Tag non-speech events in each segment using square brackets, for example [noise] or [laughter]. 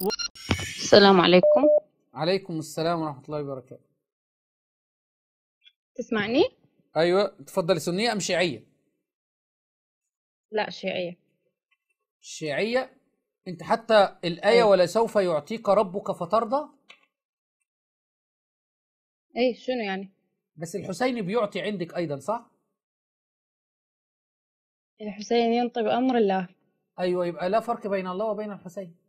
و... السلام عليكم عليكم السلام ورحمة الله وبركاته تسمعني؟ أيوة تفضلي سنية أم شيعية؟ لا شيعية شيعية أنت حتى الآية أيوة. ولسوف يعطيك ربك فترضى أي شنو يعني؟ بس الحسيني بيعطي عندك أيضا صح؟ الحسين ينطي بأمر الله أيوة يبقى لا فرق بين الله وبين الحسين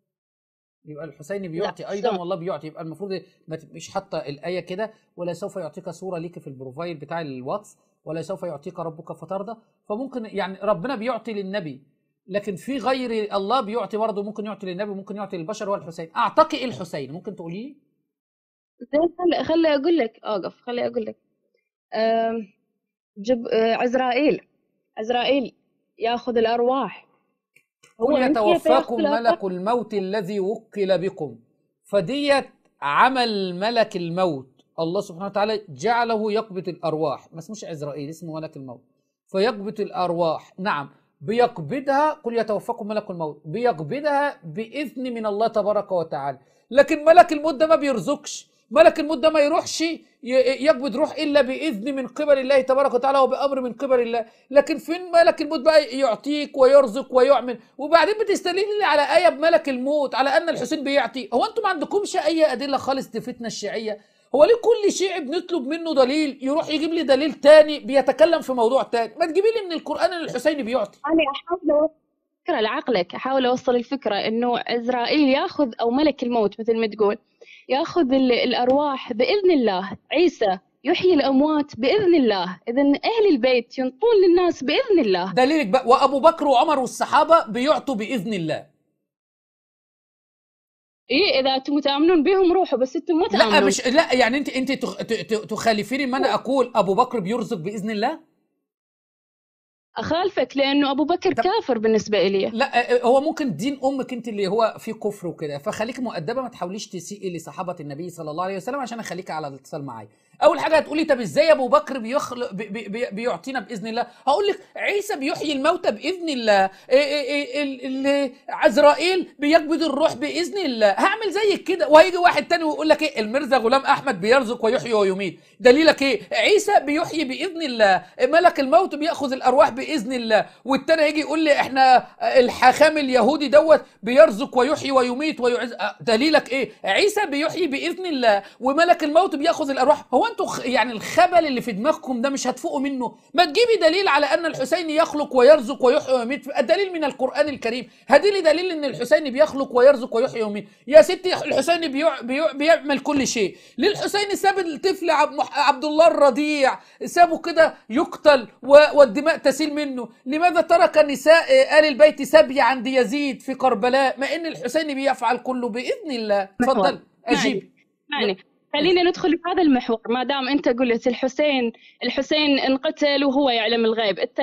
يبقى الحسين بيعطي ايضا والله بيعطي يبقى المفروض ما تبقيش حاطه الايه كده ولا سوف يعطيك صوره ليك في البروفايل بتاع الواتس ولا سوف يعطيك ربك فترضى فممكن يعني ربنا بيعطي للنبي لكن في غير الله بيعطي برضه ممكن يعطي للنبي وممكن يعطي للبشر والحسين اعتقي ايه الحسين ممكن تقولي لي خلي خلي اقول لك اقف خلي اقول لك جب آه، عزرائيل عزرائيل ياخذ الارواح هو يعني يتوفاكم ملك الموت الذي وكل بكم فديت عمل ملك الموت الله سبحانه وتعالى جعله يقبض الارواح ما اسموش عزرائيل اسمه ملك الموت فيقبض الارواح نعم بيقبضها قل يتوفاكم ملك الموت بيقبضها باذن من الله تبارك وتعالى لكن ملك الموت ده ما بيرزقش ملك الموت ده ما يروحش يقبض روح الا باذن من قبل الله تبارك وتعالى وبامر من قبل الله لكن فين ملك الموت بقى يعطيك ويرزق ويعمل وبعدين بتستدل على ايه بملك الموت على ان الحسين بيعطي هو انتم ما عندكمش اي ادله خالص تفتنا الشيعيه هو ليه كل شيعي بنطلب منه دليل يروح يجيب لي دليل تاني بيتكلم في موضوع تاني ما تجيبي لي من القران ان الحسين بيعطي انا احاول اوصل فكره لعقلك احاول اوصل الفكره انه عزرائيل ياخذ او ملك الموت مثل ما تقول ياخذ الارواح باذن الله عيسى يحيي الاموات باذن الله اذا اهل البيت ينطون للناس باذن الله دليلك بقى وابو بكر وعمر والصحابه بيعطوا باذن الله ايه اذا انتم متامنون بيهم روحوا بس انتم مو لا مش لا يعني انت انت تخالفيني ما انا اقول ابو بكر بيرزق باذن الله اخالفك لانه ابو بكر طب... كافر بالنسبه لي لا هو ممكن دين امك انت اللي هو في كفر وكده فخليك مؤدبه ما تحاوليش تسيئي لصحابه النبي صلى الله عليه وسلم عشان اخليك على اتصال معايا اول حاجه هتقولي طب ازاي ابو بكر بيخلق بي بي بيعطينا باذن الله هقول لك عيسى بيحيي الموتى باذن الله إيه، إيه، إيه، عزرائيل بيكبد الروح باذن الله هعمل زيك كده وهيجي واحد تاني ويقول لك ايه المرزا غلام احمد بيرزق ويحيي ويميت دليلك ايه عيسى بيحيي باذن الله ملك الموت بياخذ الارواح باذن الله والتاني يجي يقول لي احنا الحاخام اليهودي دوت بيرزق ويحيي ويميت ويعز آه، دليلك ايه عيسى بيحيي باذن الله وملك الموت بياخذ الارواح هو انتوا يعني الخبل اللي في دماغكم ده مش هتفوقوا منه ما تجيبي دليل على ان الحسين يخلق ويرزق ويحيي ويميت الدليل من القران الكريم هدي لي دليل ان الحسين بيخلق ويرزق ويحيي ويميت يا ستي الحسين بيوع بيوع بيعمل كل شيء ليه الحسين ساب الطفل عبد الله الرضيع سابه كده يقتل والدماء تسيل منه لماذا ترك نساء ال البيت سبي عند يزيد في كربلاء ما ان الحسين بيفعل كله باذن الله اتفضل نعم. نعم. اجيب يعني خلينا ندخل في هذا المحور ما دام انت قلت الحسين الحسين انقتل وهو يعلم الغيب انت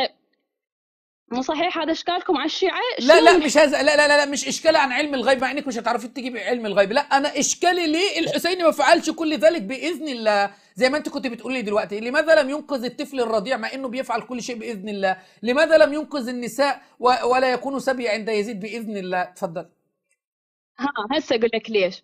مو صحيح هذا اشكالكم على الشيعه لا لا مش هز... لا لا لا مش اشكال عن علم الغيب مع انك مش هتعرفي تجيبي علم الغيب لا انا اشكالي ليه الحسين ما فعلش كل ذلك باذن الله زي ما انت كنت بتقولي دلوقتي لماذا لم ينقذ الطفل الرضيع مع انه بيفعل كل شيء باذن الله لماذا لم ينقذ النساء ولا يكون سبي عند يزيد باذن الله تفضل ها هسه اقول لك ليش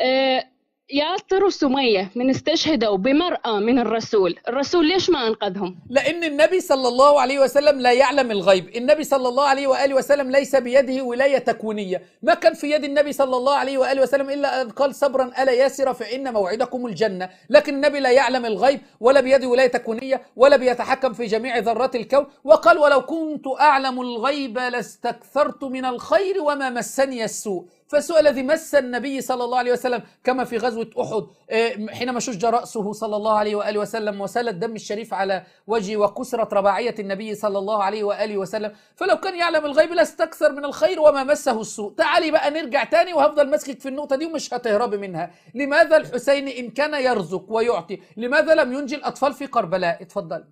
أه ياسر وسمية من استشهدوا بمرأة من الرسول الرسول ليش ما أنقذهم؟ لأن النبي صلى الله عليه وسلم لا يعلم الغيب النبي صلى الله عليه وآله وسلم ليس بيده ولاية تكوينية ما كان في يد النبي صلى الله عليه وآله وسلم إلا أن قال صبرا ألا ياسر فإن موعدكم الجنة لكن النبي لا يعلم الغيب ولا بيده ولاية تكوينية ولا بيتحكم في جميع ذرات الكون وقال ولو كنت أعلم الغيب لاستكثرت من الخير وما مسني السوء فالسؤال الذي مس النبي صلى الله عليه وسلم كما في غزوة أحد آه، حينما شج رأسه صلى الله عليه وآله وسلم وسال الدم الشريف على وجهه وكسرت رباعية النبي صلى الله عليه وآله وسلم فلو كان يعلم الغيب لاستكثر من الخير وما مسه السوء تعالي بقى نرجع تاني وهفضل ماسكك في النقطة دي ومش هتهربي منها لماذا الحسين إن كان يرزق ويعطي لماذا لم ينجي الأطفال في كربلاء اتفضلي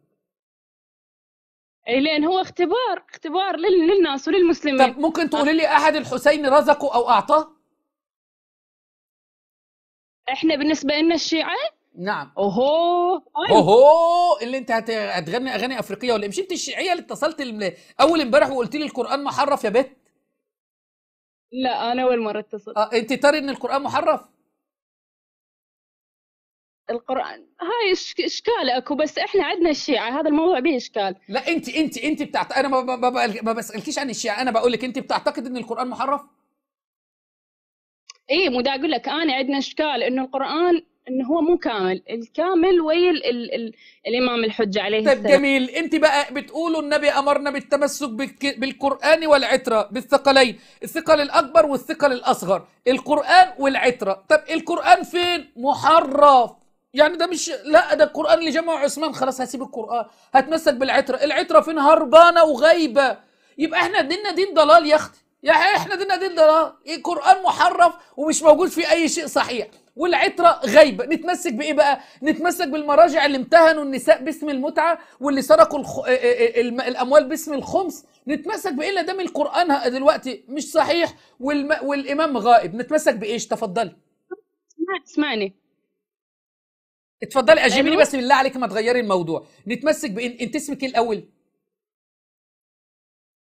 إيه، لان هو اختبار اختبار للناس وللمسلمين طب ممكن تقولي لي احد الحسين رزقه او اعطاه احنا بالنسبه لنا الشيعه نعم اوهو أيوه. اوهو اللي انت هتغني اغاني افريقيه ولا إيه؟ مش انت الشيعيه اللي اتصلت اول امبارح وقلت لي القران محرف يا بت لا انا اول مره اتصلت اه انت ترى ان القران محرف القران هاي اشكال اكو بس احنا عندنا الشيعه هذا الموضوع به اشكال لا انت انت انت بتعت... انا ما, ما, بسالكيش عن الشيعه انا بقول لك انت بتعتقد ان القران محرف اي مو دا اقول لك انا عندنا اشكال انه القران انه هو مو كامل الكامل ويا ال... ال... ال... الامام الحجه عليه طيب السلام. جميل انت بقى بتقولوا النبي امرنا بالتمسك بالك... بالقران والعتره بالثقلين الثقل الاكبر والثقل الاصغر القران والعتره طب القران فين محرف يعني ده مش لا ده القران اللي جمعه عثمان خلاص هسيب القران هتمسك بالعتره العتره فين هربانه وغايبه يبقى احنا ديننا دين ضلال يا اختي يا احنا ديننا دين ضلال إيه قران محرف ومش موجود فيه اي شيء صحيح والعترة غايبة نتمسك بإيه بقى؟ نتمسك بالمراجع اللي امتهنوا النساء باسم المتعة واللي سرقوا الخ... آه، آه، آه، الأموال باسم الخمس نتمسك بإيه اللي دام القرآن دلوقتي مش صحيح والم... والإمام غائب نتمسك بإيش؟ تفضلي اسمعني اتفضلي اجيبيني أيوه. بس بالله عليك ما تغيري الموضوع نتمسك بان انت اسمك الاول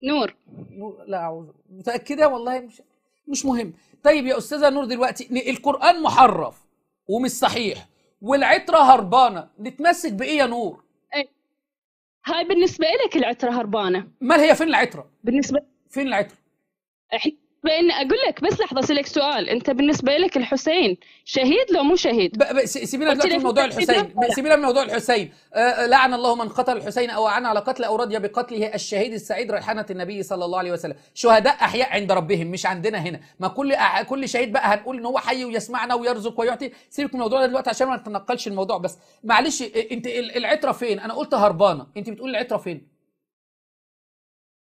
نور لا اعوذ متاكده والله مش مش مهم طيب يا استاذه نور دلوقتي القران محرف ومش صحيح والعتره هربانه نتمسك بايه يا نور هاي بالنسبه لك العتره هربانه مال هي فين العتره بالنسبه فين العتره احنا بان اقول لك بس لحظه اسالك سؤال انت بالنسبه لك الحسين شهيد لو مو شهيد سيبينا دلوقتي من موضوع الحسين سيبينا أه، من موضوع الحسين آه لعن الله من قتل الحسين او عن على قتل او رضي بقتله الشهيد السعيد ريحانه النبي صلى الله عليه وسلم شهداء احياء عند ربهم مش عندنا هنا ما كل أح... كل شهيد بقى هنقول ان هو حي ويسمعنا ويرزق ويعطي سيبك من الموضوع ده دلوقتي عشان ما نتنقلش الموضوع بس معلش انت العتره فين انا قلت هربانه انت بتقول العتره فين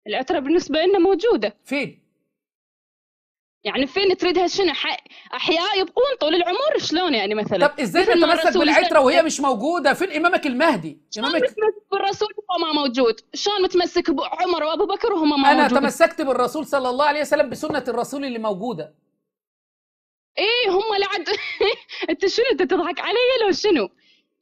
العتره بالنسبه لنا موجوده فين يعني فين تريدها شنو احياء يبقون طول العمر شلون يعني مثلا طب ازاي تتمسك بالعتره وهي مش موجوده فين امامك المهدي امامك متمسك بالرسول وهو ما موجود شلون متمسك بعمر وابو بكر وهما ما موجودين انا تمسكت بالرسول صلى الله عليه وسلم بسنه الرسول اللي موجوده ايه هم لعد [laughs] انت شنو انت تضحك علي لو شنو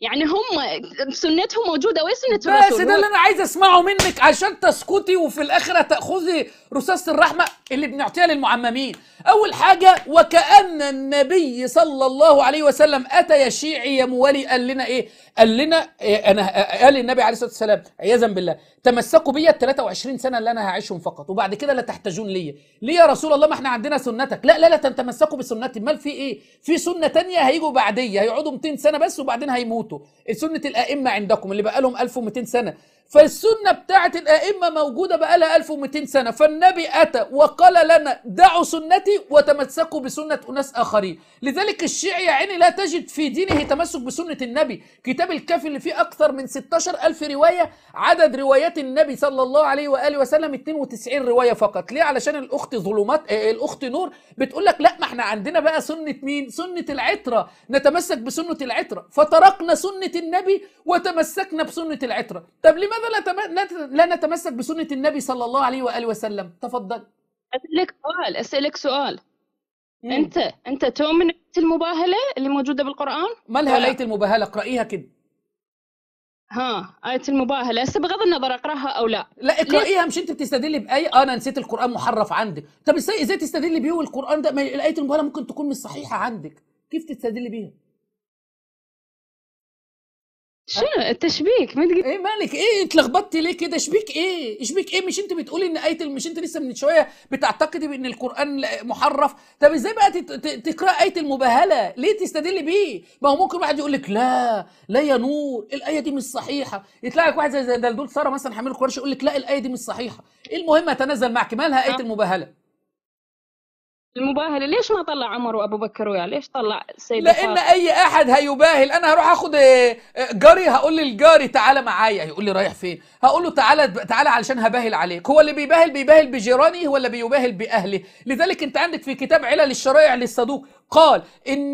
يعني هم سنتهم موجوده وإيه سنه الرسول بس ده اللي انا عايز اسمعه منك عشان تسكتي وفي الاخره تاخذي رصاصه الرحمه اللي بنعطيها للمعممين اول حاجه وكان النبي صلى الله عليه وسلم اتى يا شيعي يا موالي قال لنا ايه قال لنا إيه، انا قال النبي عليه الصلاه والسلام عياذا بالله تمسكوا بيا ال 23 سنه اللي انا هعيشهم فقط وبعد كده لا تحتاجون ليا ليه يا رسول الله ما احنا عندنا سنتك لا لا لا تمسكوا بسنتي امال في ايه في سنه تانية هيجوا بعديه هيقعدوا 200 سنه بس وبعدين هيموتوا سنه الائمه عندكم اللي بقى لهم 1200 سنه فالسنة بتاعت الأئمة موجودة بقالها 1200 سنة فالنبي أتى وقال لنا دعوا سنتي وتمسكوا بسنة أناس آخرين لذلك الشيعي يا عيني لا تجد في دينه تمسك بسنة النبي كتاب الكافي اللي فيه أكثر من 16 ألف رواية عدد روايات النبي صلى الله عليه وآله وسلم 92 رواية فقط ليه علشان الأخت ظلمات آه الأخت نور بتقول لك لا ما احنا عندنا بقى سنة مين سنة العترة نتمسك بسنة العترة فتركنا سنة النبي وتمسكنا بسنة العترة طب لماذا لماذا لا لا نتمسك بسنه النبي صلى الله عليه واله وسلم تفضل اسالك سؤال اسالك سؤال مم. انت انت تؤمن بليت المباهله اللي موجوده بالقران ما لها ليت المباهله اقرايها كده ها آية المباهلة هسه بغض النظر أقرأها أو لا لا اقرأيها مش أنت بتستدلي بآية آه، أنا نسيت القرآن محرف عندك طب إزاي إزاي تستدلي بيه والقرآن ده ما الآية المباهلة ممكن تكون مش صحيحة عندك كيف تستدلي بيها شو التشبيك ما تقول ايه مالك ايه اتلخبطتي ليه كده شبيك ايه اشبيك ايه مش انت بتقولي ان ايه مش انت لسه من شويه بتعتقدي بان القران محرف طب ازاي بقى تقرا ايه المباهله ليه تستدلي بيه ما هو ممكن واحد يقول لك لا لا يا نور الايه دي مش صحيحه يطلع لك واحد زي دلدول ساره مثلا حامل القرش يقول لك لا الايه دي مش صحيحه إيه المهم اتنازل معك مالها ايه آه. المباهله المباهله ليش ما طلع عمر وابو بكر وياه ليش طلع سيد لان فاطمة؟ اي احد هيباهل انا هروح اخد آه، آه، جاري هقول للجاري تعالى معايا يقول لي رايح فين هقول له تعالى تعالى علشان هباهل عليك هو اللي بيباهل بيباهل بجيرانه ولا بيباهل باهله لذلك انت عندك في كتاب علل الشرائع للصدوق قال ان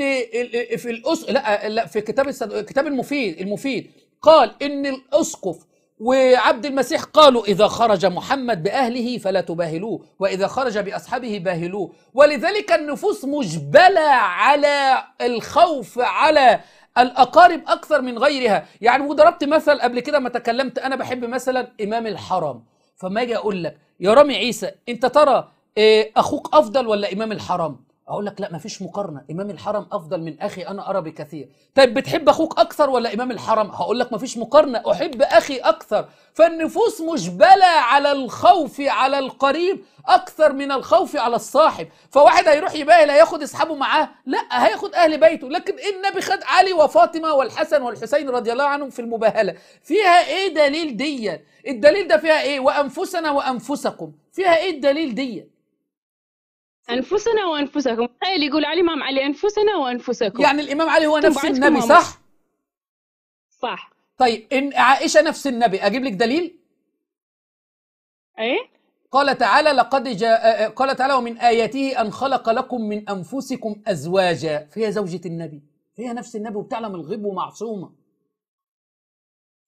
في الأس... لا آه، لا في كتاب الصدوق... كتاب المفيد المفيد قال ان الاسقف وعبد المسيح قالوا إذا خرج محمد بأهله فلا تباهلوه وإذا خرج بأصحابه باهلوه ولذلك النفوس مجبلة على الخوف على الأقارب أكثر من غيرها يعني وضربت مثل قبل كده ما تكلمت أنا بحب مثلا إمام الحرم فما أجي أقول لك يا رامي عيسى أنت ترى آه، أخوك أفضل ولا إمام الحرم اقول لك لا مفيش مقارنه امام الحرم افضل من اخي انا ارى بكثير طيب بتحب اخوك اكثر ولا امام الحرم هقول لك مفيش مقارنه احب اخي اكثر فالنفوس مجبله على الخوف على القريب اكثر من الخوف على الصاحب فواحد هيروح يباهل هياخد اصحابه معاه لا هياخد اهل بيته لكن النبي خد علي وفاطمه والحسن والحسين رضي الله عنهم في المباهله فيها ايه دليل ديت الدليل ده فيها ايه وانفسنا وانفسكم فيها ايه الدليل ديت أنفسنا وأنفسكم تخيل يقول على الإمام علي أنفسنا وأنفسكم يعني الإمام علي هو نفس النبي صح؟ صح طيب إن عائشة نفس النبي أجيب لك دليل؟ إيه قال تعالى لقد جاء آه، آه، قال تعالى ومن آياته أن خلق لكم من أنفسكم أزواجا فهي زوجة النبي هي نفس النبي وبتعلم الغيب ومعصومة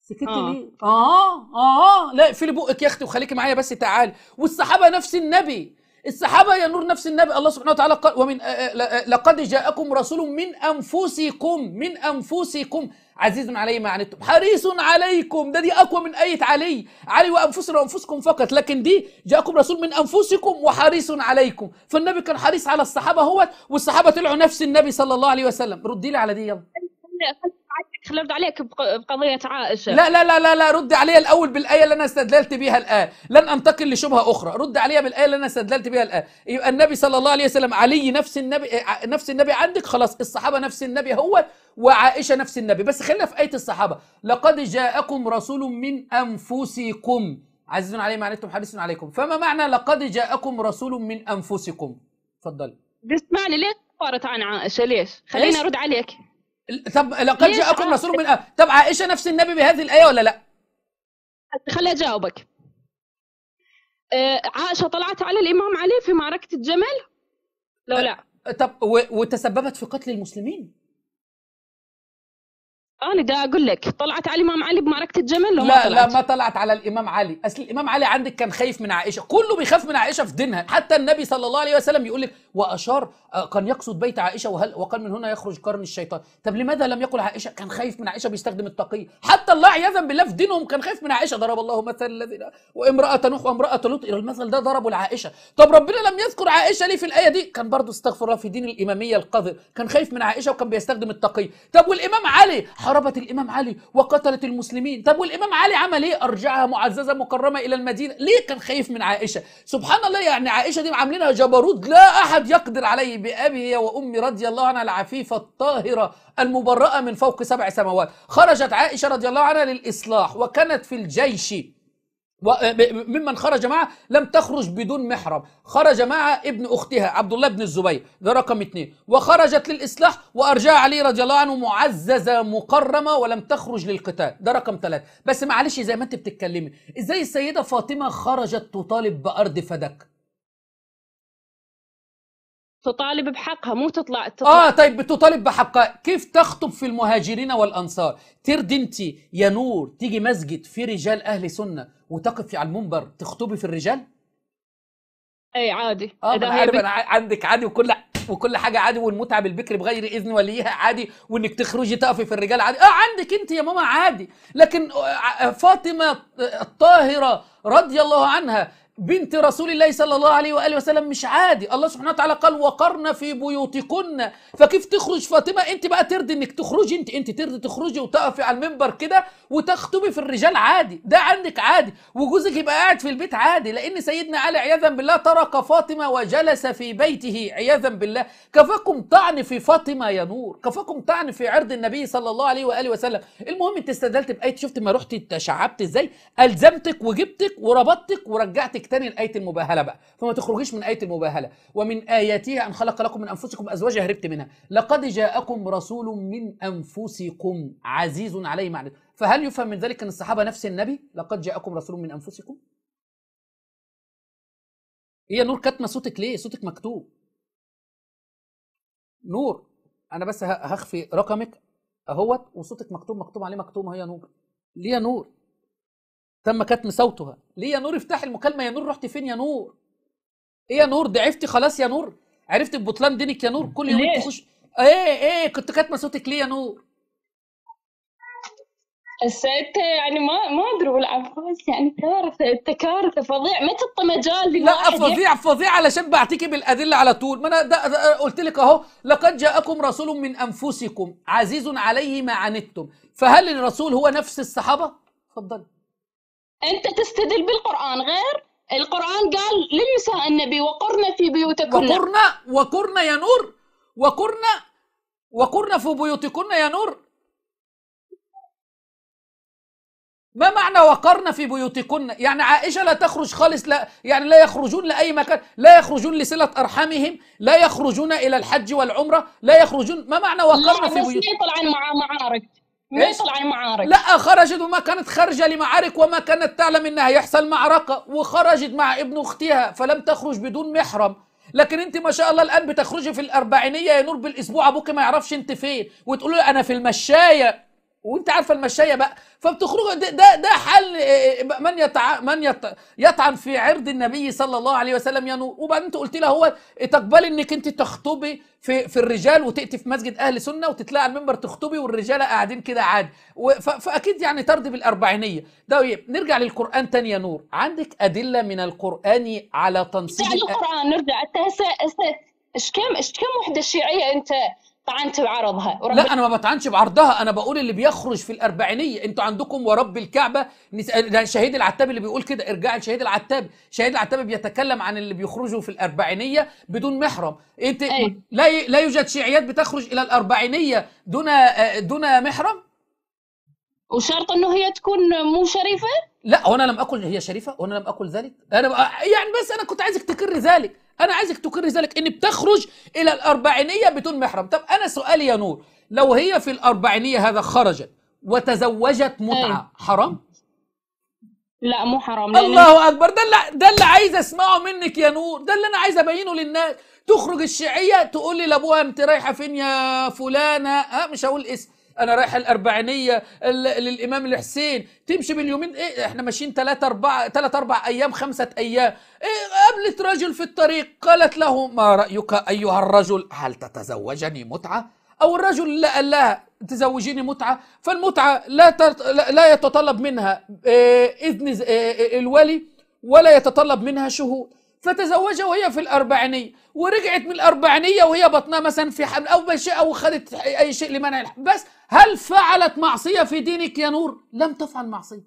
سكت آه. ليه؟ آه آه لا اقفلي بقك يا أختي وخليكي معايا بس تعالي والصحابة نفس النبي الصحابة يا نور نفس النبي الله سبحانه وتعالى قال ومن آه، آه، آه، لقد جاءكم رسول من أنفسكم من أنفسكم عزيز علي ما عنتم حريص عليكم ده دي أقوى من آية علي علي وأنفسنا وأنفسكم فقط لكن دي جاءكم رسول من أنفسكم وحريص عليكم فالنبي كان حريص على الصحابة هو والصحابة طلعوا نفس النبي صلى الله عليه وسلم ردي لي على دي يلا أيوة، أيوة، أيوة. خلينا نرد عليك بقضيه عائشه لا لا لا لا, لا رد علي الاول بالايه اللي انا استدللت بها الان لن انتقل لشبهه اخرى رد علي بالايه اللي انا استدللت بها الان يبقى النبي صلى الله عليه وسلم علي نفس النبي نفس النبي عندك خلاص الصحابه نفس النبي هو وعائشه نفس النبي بس خلينا في ايه الصحابه لقد جاءكم رسول من انفسكم عزيز عليه ما عنتم حريص عليكم فما معنى لقد جاءكم رسول من انفسكم اتفضلي بس معنى ليه صارت عن عائشه ليش خليني ارد عليك طب لقد جاءكم نصر من أهل. طب عائشه نفس النبي بهذه الايه ولا لا؟ خليني اجاوبك أه، عائشه طلعت على الامام علي في معركه الجمل لو لا أه، طب وتسببت في قتل المسلمين انا دا اقول لك طلعت على الامام علي بمعركه الجمل لا ما طلعت. لا ما طلعت على الامام علي اصل الامام علي عندك كان خايف من عائشه كله بيخاف من عائشه في دينها حتى النبي صلى الله عليه وسلم يقول لك واشار آه، كان يقصد بيت عائشه وهل وقال من هنا يخرج قرن الشيطان طب لماذا لم يقل عائشه كان خايف من عائشه بيستخدم التقيه حتى الله عياذا بالله في دينهم كان خايف من عائشه ضرب الله مثلا الذين وامراه نوح وامراه لوط المثل ده ضربوا العائشه طب ربنا لم يذكر عائشه ليه في الايه دي كان برضه استغفر الله في دين الاماميه القذر كان خايف من عائشه وكان بيستخدم التقي طب والامام علي هربت الامام علي وقتلت المسلمين طب والامام علي عمل ايه ارجعها معززه مكرمه الى المدينه ليه كان خايف من عائشه سبحان الله يعني عائشه دي عاملينها جبروت لا احد يقدر عليه بابي وامي رضي الله عنها العفيفه الطاهره المبرأه من فوق سبع سماوات خرجت عائشه رضي الله عنها للاصلاح وكانت في الجيش آه، ممن خرج معه لم تخرج بدون محرم خرج مع ابن أختها عبد الله بن الزبير ده رقم اثنين وخرجت للإصلاح وأرجع علي رضي الله عنه معززة مكرمة ولم تخرج للقتال ده رقم ثلاثة بس معلش زي ما انت بتتكلمي ازاي السيدة فاطمة خرجت تطالب بأرض فدك تطالب بحقها مو تطلع, تطلع. اه طيب بتطالب بحقها كيف تخطب في المهاجرين والانصار ترد انت يا نور تيجي مسجد في رجال اهل سنه وتقفي على المنبر تخطبي في الرجال اي عادي اه اذا هي أنا عندك عادي وكل وكل حاجه عادي والمتعه بالبكر بغير اذن وليها عادي وانك تخرجي تقفي في الرجال عادي اه عندك انت يا ماما عادي لكن آه، فاطمه آه، الطاهره رضي الله عنها بنت رسول الله صلى الله عليه واله وسلم مش عادي الله سبحانه وتعالى قال وقرن في بيوتكن فكيف تخرج فاطمه انت بقى ترضي انك تخرجي انت انت ترضي تخرجي وتقفي على المنبر كده وتخطبي في الرجال عادي ده عندك عادي وجوزك يبقى قاعد في البيت عادي لان سيدنا علي عياذا بالله ترك فاطمه وجلس في بيته عياذا بالله كفاكم طعن في فاطمه يا نور كفاكم طعن في عرض النبي صلى الله عليه واله وسلم المهم انت استدلت بايه شفت ما رحت تشعبت ازاي الزمتك وجبتك وربطتك ورجعتك اقترن الآية المباهله بقى فما تخرجيش من ايه المباهله ومن آياتها ان خلق لكم من انفسكم ازواجا هربت منها لقد جاءكم رسول من انفسكم عزيز عليه معنى فهل يفهم من ذلك ان الصحابه نفس النبي لقد جاءكم رسول من انفسكم هي إيه نور كاتمه صوتك ليه صوتك مكتوب نور انا بس هخفي رقمك اهوت وصوتك مكتوب مكتوب عليه مكتوب هي نور ليه نور تم كتم صوتها ليه يا نور افتح المكالمه يا نور رحت فين يا نور ايه يا نور ضعفتي خلاص يا نور عرفت ببطلان دينك يا نور كل يوم تخش ايه ايه كنت كاتمه صوتك ليه يا نور الست يعني ما ما ادري والعفوس يعني كارثه انت كارثه فظيع ما تطى مجال لا فظيع فظيع علشان بعتيكي بالادله على طول ما انا قلت لك اهو لقد جاءكم رسول من انفسكم عزيز عليه ما عنتم فهل الرسول هو نفس الصحابه؟ اتفضلي انت تستدل بالقران غير القران قال للنساء النبي وقرنا في بيوتكن وقرنا وقرنا يا نور وقرنا وقرنا في بيوتكن يا نور ما معنى وقرن في بيوتكن يعني عائشة لا تخرج خالص لا يعني لا يخرجون لأي مكان لا يخرجون لصلة أرحامهم لا يخرجون إلى الحج والعمرة لا يخرجون ما معنى وقرن في بيوتكن لا طبعا مع معارك مش إيه؟ معارك لا خرجت وما كانت خارجة لمعارك وما كانت تعلم انها يحصل معركة وخرجت مع ابن اختها فلم تخرج بدون محرم لكن انت ما شاء الله الان بتخرجي في الاربعينيه يا نور بالاسبوع ابوك ما يعرفش انت فين وتقول انا في المشايه وانت عارفه المشايه بقى فبتخرج ده ده, ده حل آه، آه، من يتع... من يت... يطعن في عرض النبي صلى الله عليه وسلم يعني وبعدين انت قلت لها هو تقبلي انك انت تخطبي في في الرجال وتاتي في مسجد اهل سنه وتتلاقي على المنبر تخطبي والرجاله قاعدين كده عادي فاكيد يعني ترضي بالاربعينيه ده طيب، نرجع للقران تاني يا نور عندك ادله من القران على تنصيب القران نرجع حتى هسه هسه كم كم وحده شيعيه انت طعنت بعرضها لا انا ما بطعنش بعرضها انا بقول اللي بيخرج في الاربعينيه انتوا عندكم ورب الكعبه ده شهيد العتاب اللي بيقول كده ارجع لشهيد العتاب شهيد العتاب بيتكلم عن اللي بيخرجوا في الاربعينيه بدون محرم انت أي. لا ي... لا يوجد شيعيات بتخرج الى الاربعينيه دون آه، دون محرم وشرط انه هي تكون مو شريفه لا وانا لم اقل هي شريفه وانا لم اقل ذلك انا يعني بس انا كنت عايزك تكرر ذلك انا عايزك تقر ذلك ان بتخرج الى الاربعينيه بدون محرم طب انا سؤالي يا نور لو هي في الاربعينيه هذا خرجت وتزوجت متعه حرام لا مو حرام الله اكبر ده اللي ده اللي عايز اسمعه منك يا نور ده اللي انا عايز ابينه للناس تخرج الشيعيه تقول لي لابوها انت رايحه فين يا فلانه ها آه، مش هقول اسم انا رايح الاربعينيه للامام الحسين تمشي باليومين ايه احنا ماشيين ثلاثة اربعة ثلاثة اربع ايام خمسة ايام إيه قابلت رجل في الطريق قالت له ما رايك ايها الرجل هل تتزوجني متعه او الرجل اللي قال لها تزوجيني متعه فالمتعه لا لا يتطلب منها إيه، اذن إيه، إيه، الولي ولا يتطلب منها شهود فتزوجها وهي في الأربعينية ورجعت من الأربعينية وهي بطنها مثلا في حمل أو شيء أو خدت أي شيء لمنع الحمل بس هل فعلت معصية في دينك يا نور؟ لم تفعل معصية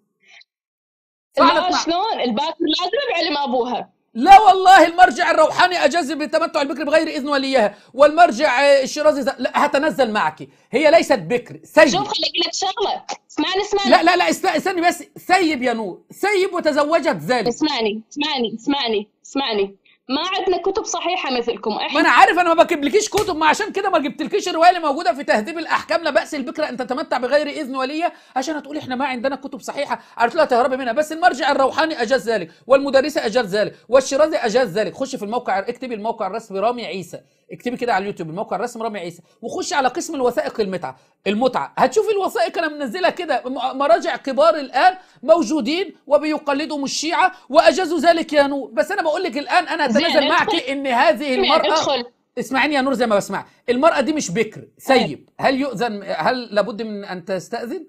فعلت معصية شلون الباكر لازم بعلم أبوها لا والله المرجع الروحاني اجاز بالتمتع البكر بغير اذن وليها والمرجع الشيرازي لا هتنزل معك هي ليست بكر سيب شوف خليك لك شغله اسمعني اسمعني لا لا لا استني بس سيب يا نور سيب وتزوجت ذلك اسمعني اسمعني اسمعني اسمعني ما عندنا كتب صحيحه مثلكم احنا ما انا عارف انا ما بجيبلكيش كتب ما عشان كده ما جبتلكيش الروايه اللي موجوده في تهذيب الاحكام لا باس البكره ان تتمتع بغير اذن وليه عشان هتقولي احنا ما عندنا كتب صحيحه قالت لها تهربي منها بس المرجع الروحاني اجاز ذلك والمدرسه اجاز ذلك والشيرازي اجاز ذلك خش في الموقع اكتبي الموقع الرسمي رامي عيسى اكتبي كده على اليوتيوب الموقع الرسمي رامي عيسى وخش على قسم الوثائق المتعه المتعه هتشوفي الوثائق انا منزلها كده مراجع كبار الان موجودين وبيقلدهم الشيعه واجازوا ذلك يا نور بس انا بقول لك الان انا نتنازل معك ان هذه المراه اسمعيني يا نور زي ما بسمع المراه دي مش بكر سيب أيوة. هل يؤذن هل لابد من ان تستاذن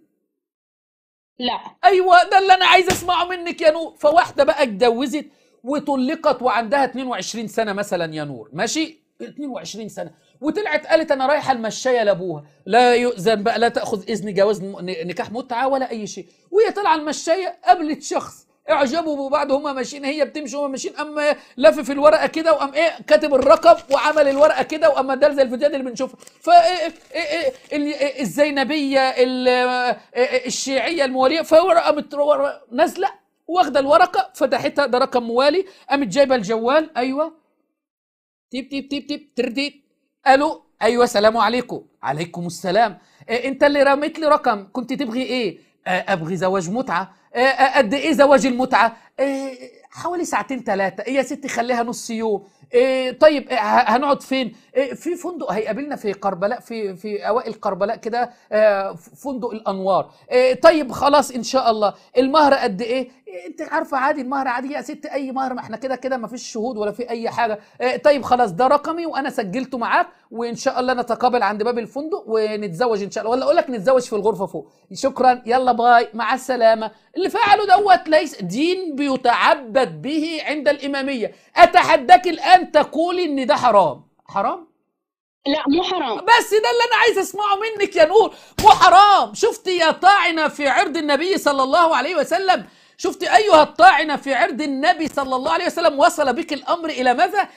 لا ايوه ده اللي انا عايز اسمعه منك يا نور فواحده بقى اتجوزت وطلقت وعندها 22 سنه مثلا يا نور ماشي 22 سنه وطلعت قالت انا رايحه المشايه لابوها لا يؤذن بقى لا تاخذ اذن جواز نكاح متعه ولا اي شيء وهي طالعه المشايه قابلت شخص اعجبوا ببعض هما ماشيين هي بتمشي هما ماشيين اما لفف الورقه كده وقام ايه كاتب الرقم وعمل الورقه كده وقام ده زي الفيديوهات اللي بنشوفها ف إيه، إيه، إيه، الزينبيه الشيعيه المواليه قامت نازله واخده الورقه فتحتها ده رقم موالي قامت جايبه الجوال ايوه تيب تيب تيب تيب ترديد الو ايوه سلام عليكم عليكم السلام إيه انت اللي رميت لي رقم كنت تبغي ايه ابغي زواج متعه قد ايه زواج المتعه إيه، حوالي ساعتين ثلاثة إيه يا ستي خليها نص يوم إيه طيب إيه هنقعد فين إيه في فندق هيقابلنا في قربلاء في في اوائل قربلاء كده آه فندق الانوار إيه طيب خلاص ان شاء الله المهر قد إيه؟, ايه انت عارفه عادي المهر عادي يا ستي اي مهر ما احنا كده كده ما فيش شهود ولا في اي حاجه إيه طيب خلاص ده رقمي وانا سجلته معاك وان شاء الله نتقابل عند باب الفندق ونتزوج ان شاء الله ولا اقول لك نتزوج في الغرفه فوق شكرا يلا باي مع السلامه اللي فعله دوت ليس دين بيتعبد به عند الإمامية أتحداك الآن تقولي إن ده حرام حرام؟ لا مو حرام بس ده اللي أنا عايز أسمعه منك يا نور مو حرام شفتي يا طاعنة في عرض النبي صلى الله عليه وسلم شفت أيها الطاعنة في عرض النبي صلى الله عليه وسلم وصل بك الأمر إلى ماذا؟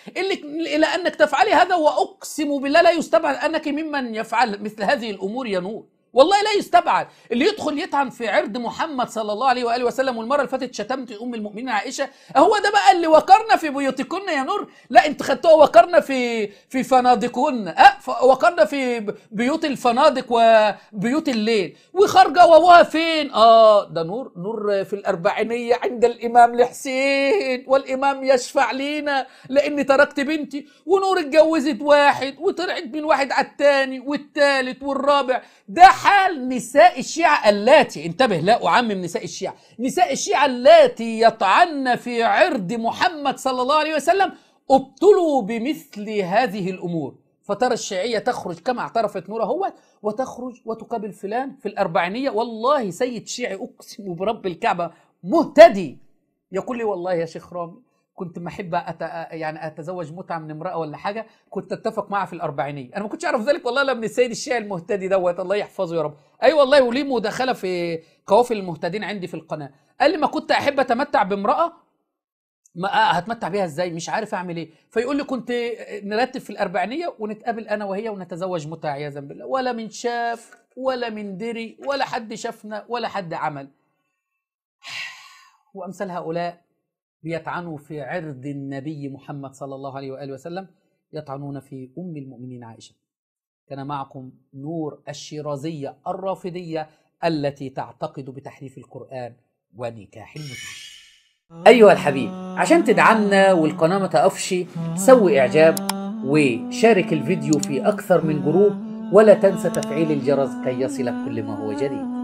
إلى أنك تفعلي هذا وأقسم بالله لا يستبعد أنك ممن يفعل مثل هذه الأمور يا نور والله لا يستبعد اللي يدخل يطعن في عرض محمد صلى الله عليه واله وسلم والمره اللي فاتت شتمت ام المؤمنين عائشه هو ده بقى اللي وقرنا في بيوتكن يا نور لا انت خدتوها وقرنا في في فنادقكن أه وقرنا في بيوت الفنادق وبيوت الليل وخارجه وابوها فين اه ده نور نور في الاربعينيه عند الامام الحسين والامام يشفع لينا لاني تركت بنتي ونور اتجوزت واحد وطلعت من واحد على الثاني والثالث والرابع ده حال نساء الشيعة اللاتي انتبه لا أعمم نساء الشيعة نساء الشيعة اللاتي يطعن في عرض محمد صلى الله عليه وسلم ابتلوا بمثل هذه الأمور فترى الشيعية تخرج كما اعترفت نورة هو وتخرج وتقابل فلان في الأربعينية والله سيد شيعي أقسم برب الكعبة مهتدي يقول لي والله يا شيخ رامي كنت ما احب أت... يعني اتزوج متعه من امراه ولا حاجه كنت اتفق معها في الاربعينيه انا ما كنتش اعرف ذلك والله لا من السيد الشيعي المهتدي دوت الله يحفظه يا رب اي أيوة والله وليه مداخله في قوافل المهتدين عندي في القناه قال لي ما كنت احب اتمتع بامراه ما هتمتع بيها ازاي مش عارف اعمل ايه فيقول لي كنت نرتب في الاربعينيه ونتقابل انا وهي ونتزوج متعه عياذا بالله ولا من شاف ولا من دري ولا حد شافنا ولا حد عمل [sighs] وامثال هؤلاء بيطعنوا في عرض النبي محمد صلى الله عليه وآله وسلم يطعنون في أم المؤمنين عائشة كان معكم نور الشيرازية الرافضية التي تعتقد بتحريف القرآن ونكاح المسلمين أيها الحبيب عشان تدعمنا والقناة ما تقفش سوي إعجاب وشارك الفيديو في أكثر من جروب ولا تنسى تفعيل الجرس كي يصلك كل ما هو جديد